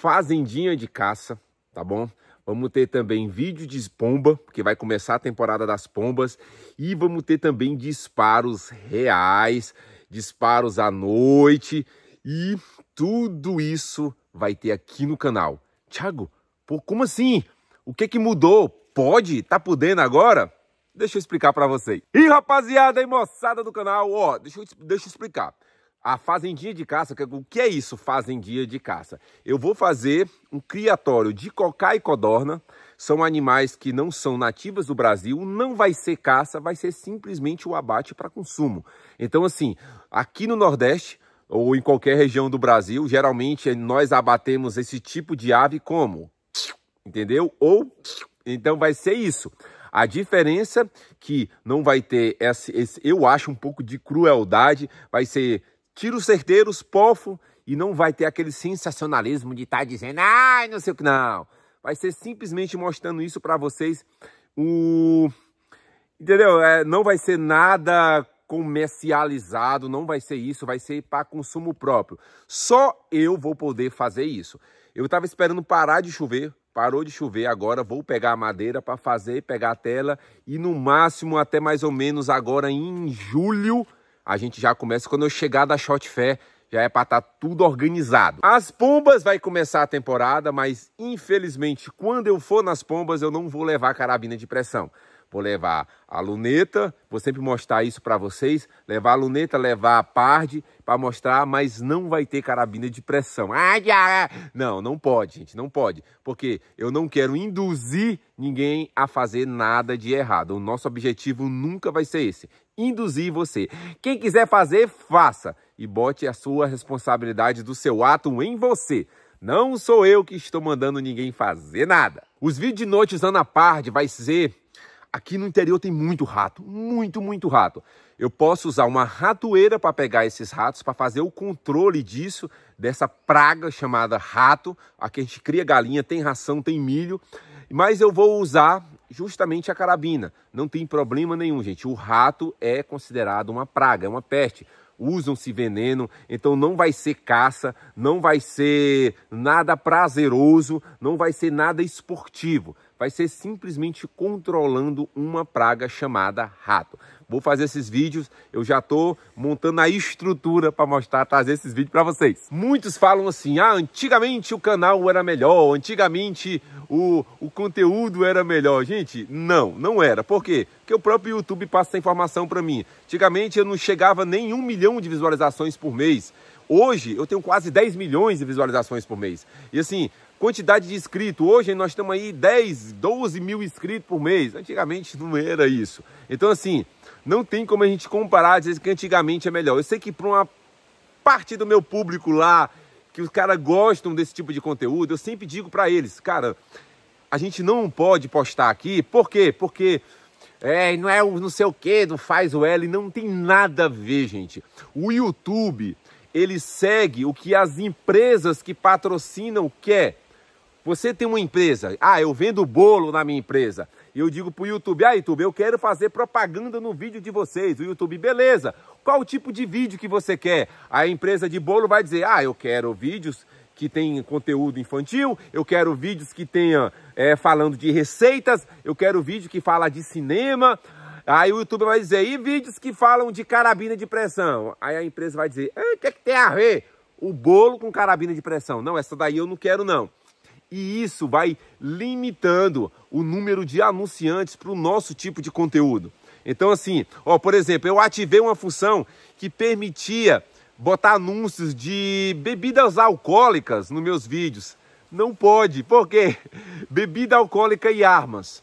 fazendinha de caça, tá bom? Vamos ter também vídeo de pomba, porque vai começar a temporada das pombas. E vamos ter também disparos reais, disparos à noite. E tudo isso vai ter aqui no canal. Thiago, pô, como assim? O que que mudou? Pode? Tá podendo agora? Deixa eu explicar para vocês. E rapaziada e moçada do canal, ó, deixa eu, deixa eu explicar. A fazendia de caça, é o que é isso, fazendia de caça? Eu vou fazer um criatório de cocá e codorna, são animais que não são nativas do Brasil, não vai ser caça, vai ser simplesmente o abate para consumo. Então, assim, aqui no Nordeste, ou em qualquer região do Brasil, geralmente nós abatemos esse tipo de ave como? Entendeu? Ou, então vai ser isso. A diferença que não vai ter esse, esse, eu acho um pouco de crueldade, vai ser tiros certeiros, pofo, e não vai ter aquele sensacionalismo de estar tá dizendo, ai, não sei o que, não. Vai ser simplesmente mostrando isso para vocês, o... Entendeu? É, não vai ser nada comercializado, não vai ser isso, vai ser para consumo próprio. Só eu vou poder fazer isso. Eu estava esperando parar de chover, parou de chover agora, vou pegar a madeira para fazer, pegar a tela e no máximo até mais ou menos agora em julho a gente já começa quando eu chegar da Shot Fair, já é para estar tá tudo organizado. As pombas vai começar a temporada, mas infelizmente quando eu for nas pombas eu não vou levar carabina de pressão. Vou levar a luneta, vou sempre mostrar isso para vocês. Levar a luneta, levar a parte para mostrar, mas não vai ter carabina de pressão. É. Não, não pode, gente, não pode. Porque eu não quero induzir ninguém a fazer nada de errado. O nosso objetivo nunca vai ser esse, induzir você. Quem quiser fazer, faça. E bote a sua responsabilidade do seu ato em você. Não sou eu que estou mandando ninguém fazer nada. Os vídeos de noite usando a PARD vai ser Aqui no interior tem muito rato, muito, muito rato. Eu posso usar uma ratoeira para pegar esses ratos, para fazer o controle disso, dessa praga chamada rato. Aqui a gente cria galinha, tem ração, tem milho, mas eu vou usar justamente a carabina. Não tem problema nenhum, gente. O rato é considerado uma praga, é uma peste usam-se veneno, então não vai ser caça, não vai ser nada prazeroso, não vai ser nada esportivo vai ser simplesmente controlando uma praga chamada rato. Vou fazer esses vídeos, eu já estou montando a estrutura para mostrar, trazer esses vídeos para vocês. Muitos falam assim, ah, antigamente o canal era melhor, antigamente o, o conteúdo era melhor. Gente, não, não era. Por quê? Porque o próprio YouTube passa essa informação para mim. Antigamente eu não chegava nem um milhão de visualizações por mês. Hoje eu tenho quase 10 milhões de visualizações por mês. E assim, quantidade de inscritos. Hoje nós estamos aí 10, 12 mil inscritos por mês. Antigamente não era isso. Então, assim, não tem como a gente comparar, dizer que antigamente é melhor. Eu sei que para uma parte do meu público lá, que os caras gostam desse tipo de conteúdo, eu sempre digo para eles, cara, a gente não pode postar aqui, por quê? Porque é, não é o não sei o que, não faz o L, não tem nada a ver, gente. O YouTube, ele segue o que as empresas que patrocinam quer. Você tem uma empresa. Ah, eu vendo bolo na minha empresa. E eu digo para o YouTube, ah, YouTube, eu quero fazer propaganda no vídeo de vocês. O YouTube, beleza. Qual o tipo de vídeo que você quer? A empresa de bolo vai dizer, ah, eu quero vídeos que tem conteúdo infantil, eu quero vídeos que tenham é, falando de receitas, eu quero vídeo que fala de cinema. Aí o YouTube vai dizer, e vídeos que falam de carabina de pressão? Aí a empresa vai dizer, o que, é que tem a ver? O bolo com carabina de pressão. Não, essa daí eu não quero não e isso vai limitando o número de anunciantes para o nosso tipo de conteúdo. Então, assim, ó, por exemplo, eu ativei uma função que permitia botar anúncios de bebidas alcoólicas nos meus vídeos. Não pode, por quê? Bebida alcoólica e armas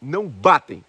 não batem.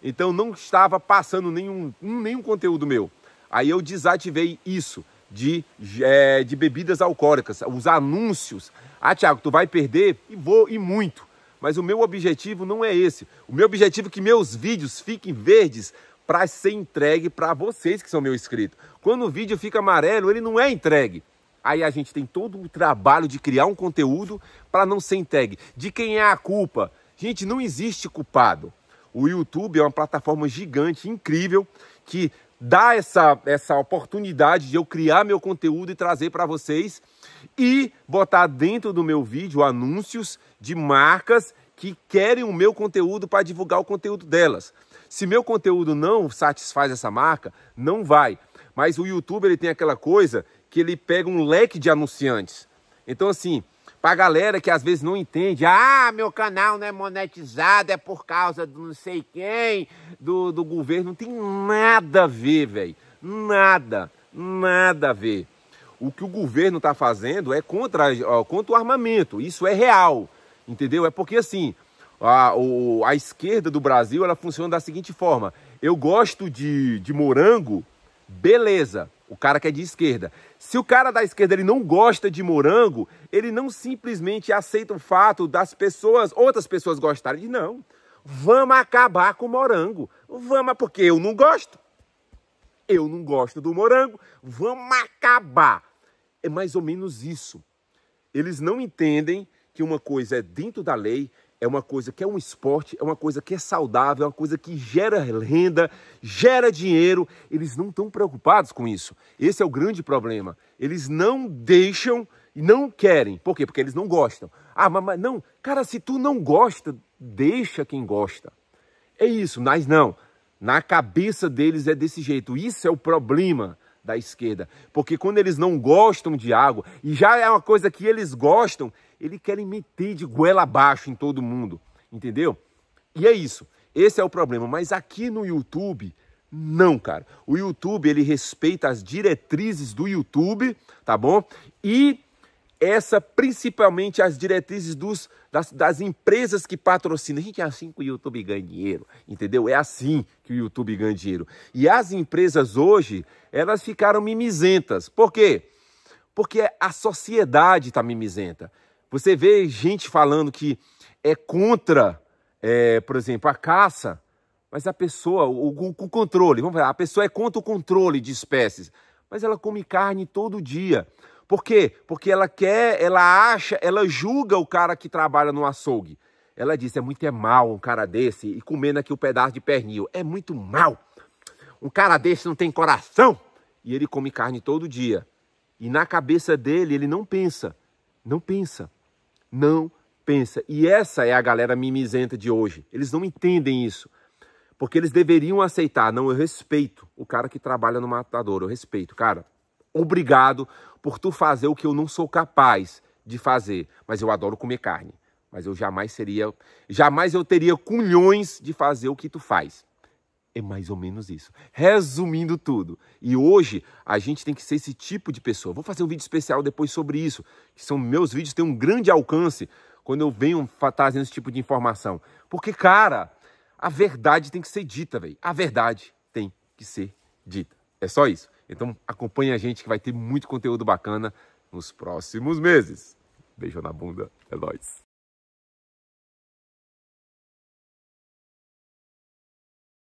Então não estava passando nenhum, nenhum conteúdo meu. Aí eu desativei isso de, é, de bebidas alcoólicas, os anúncios. Ah, Tiago, tu vai perder? E vou, e muito. Mas o meu objetivo não é esse. O meu objetivo é que meus vídeos fiquem verdes para ser entregue para vocês que são meu inscrito. Quando o vídeo fica amarelo, ele não é entregue. Aí a gente tem todo o trabalho de criar um conteúdo para não ser entregue. De quem é a culpa? Gente, não existe culpado. O YouTube é uma plataforma gigante, incrível, que dá essa, essa oportunidade de eu criar meu conteúdo e trazer para vocês e botar dentro do meu vídeo anúncios de marcas que querem o meu conteúdo para divulgar o conteúdo delas. Se meu conteúdo não satisfaz essa marca, não vai. Mas o YouTube ele tem aquela coisa que ele pega um leque de anunciantes. Então assim, Pra galera que às vezes não entende, ah, meu canal não é monetizado, é por causa do não sei quem, do, do governo. Não tem nada a ver, velho. Nada, nada a ver. O que o governo está fazendo é contra, ó, contra o armamento. Isso é real, entendeu? É porque assim, a, o, a esquerda do Brasil ela funciona da seguinte forma: eu gosto de, de morango, beleza. O cara que é de esquerda. Se o cara da esquerda ele não gosta de morango, ele não simplesmente aceita o fato das pessoas, outras pessoas gostarem de não. Vamos acabar com o morango. Vamos, ah, porque eu não gosto. Eu não gosto do morango. Vamos acabar. É mais ou menos isso. Eles não entendem que uma coisa é dentro da lei é uma coisa que é um esporte, é uma coisa que é saudável, é uma coisa que gera renda, gera dinheiro. Eles não estão preocupados com isso. Esse é o grande problema. Eles não deixam e não querem. Por quê? Porque eles não gostam. Ah, mas, mas não, cara, se tu não gosta, deixa quem gosta. É isso, mas não. Na cabeça deles é desse jeito. Isso é o problema da esquerda. Porque quando eles não gostam de algo, e já é uma coisa que eles gostam, ele querem meter de goela abaixo em todo mundo, entendeu? E é isso. Esse é o problema. Mas aqui no YouTube, não, cara. O YouTube, ele respeita as diretrizes do YouTube, tá bom? E essa principalmente as diretrizes dos, das, das empresas que patrocinam. Gente, é assim que o YouTube ganha dinheiro, entendeu? É assim que o YouTube ganha dinheiro. E as empresas hoje, elas ficaram mimizentas. Por quê? Porque a sociedade está mimizenta. Você vê gente falando que é contra, é, por exemplo, a caça, mas a pessoa, o, o, o controle, vamos falar, a pessoa é contra o controle de espécies, mas ela come carne todo dia. Por quê? Porque ela quer, ela acha, ela julga o cara que trabalha no açougue. Ela diz: é muito é mal um cara desse e comendo aqui o um pedaço de pernil. É muito mal. Um cara desse não tem coração. E ele come carne todo dia. E na cabeça dele, ele não pensa. Não pensa não pensa. E essa é a galera mimizenta de hoje. Eles não entendem isso. Porque eles deveriam aceitar. Não, eu respeito o cara que trabalha no matador. Eu respeito. Cara, obrigado por tu fazer o que eu não sou capaz de fazer. Mas eu adoro comer carne. Mas eu jamais seria. Jamais eu teria cunhões de fazer o que tu faz. É mais ou menos isso. Resumindo tudo. E hoje a gente tem que ser esse tipo de pessoa. Vou fazer um vídeo especial depois sobre isso, que são meus vídeos têm um grande alcance quando eu venho trazendo esse tipo de informação. Porque, cara, a verdade tem que ser dita, velho. A verdade tem que ser dita. É só isso. Então acompanha a gente que vai ter muito conteúdo bacana nos próximos meses. Beijo na bunda. É nóis.